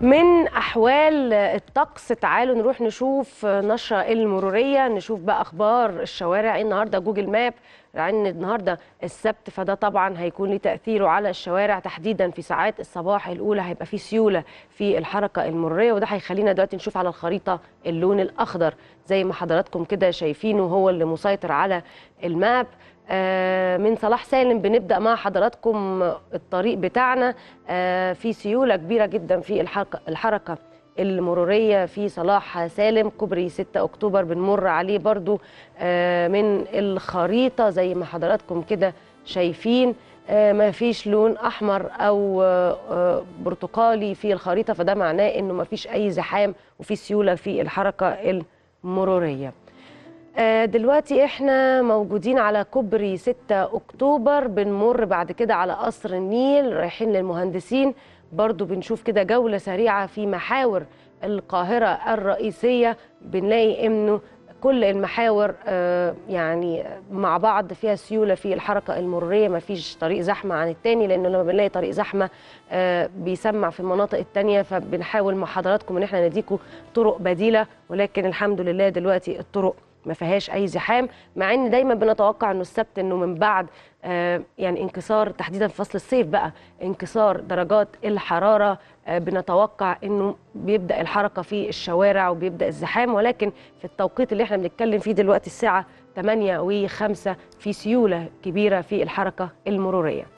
من احوال الطقس تعالوا نروح نشوف نشره المروريه نشوف بقى اخبار الشوارع إيه النهارده جوجل ماب لان النهارده السبت فده طبعا هيكون ليه تاثيره على الشوارع تحديدا في ساعات الصباح الاولى هيبقى في سيوله في الحركه المروريه وده هيخلينا دلوقتي نشوف على الخريطه اللون الاخضر زي ما حضراتكم كده شايفينه هو اللي مسيطر على الماب آه، من صلاح سالم بنبدا مع حضراتكم الطريق بتاعنا آه، في سيوله كبيره جدا في الحركه المروريه في صلاح سالم كوبري 6 اكتوبر بنمر عليه برضو آه، من الخريطه زي ما حضراتكم كده شايفين ما فيش لون احمر او برتقالي في الخريطه فده معناه انه ما فيش اي زحام وفي سيوله في الحركه المروريه آه، دلوقتي احنا موجودين على كوبري 6 اكتوبر بنمر بعد كده على قصر النيل رايحين للمهندسين برضو بنشوف كده جولة سريعة في محاور القاهرة الرئيسية بنلاقي انه كل المحاور آه، يعني مع بعض فيها سيوله في الحركه المروريه ما فيش طريق زحمه عن التاني لانه لما بنلاقي طريق زحمه آه، بيسمع في المناطق التانيه فبنحاول مع حضراتكم ان احنا نديكم طرق بديله ولكن الحمد لله دلوقتي الطرق ما فيهاش اي زحام مع ان دايما بنتوقع انه السبت انه من بعد آه يعني انكسار تحديدا في فصل الصيف بقى انكسار درجات الحراره آه بنتوقع انه بيبدا الحركه في الشوارع وبيبدا الزحام ولكن في التوقيت اللي احنا بنتكلم فيه دلوقتي الساعه 8 و5 في سيوله كبيره في الحركه المروريه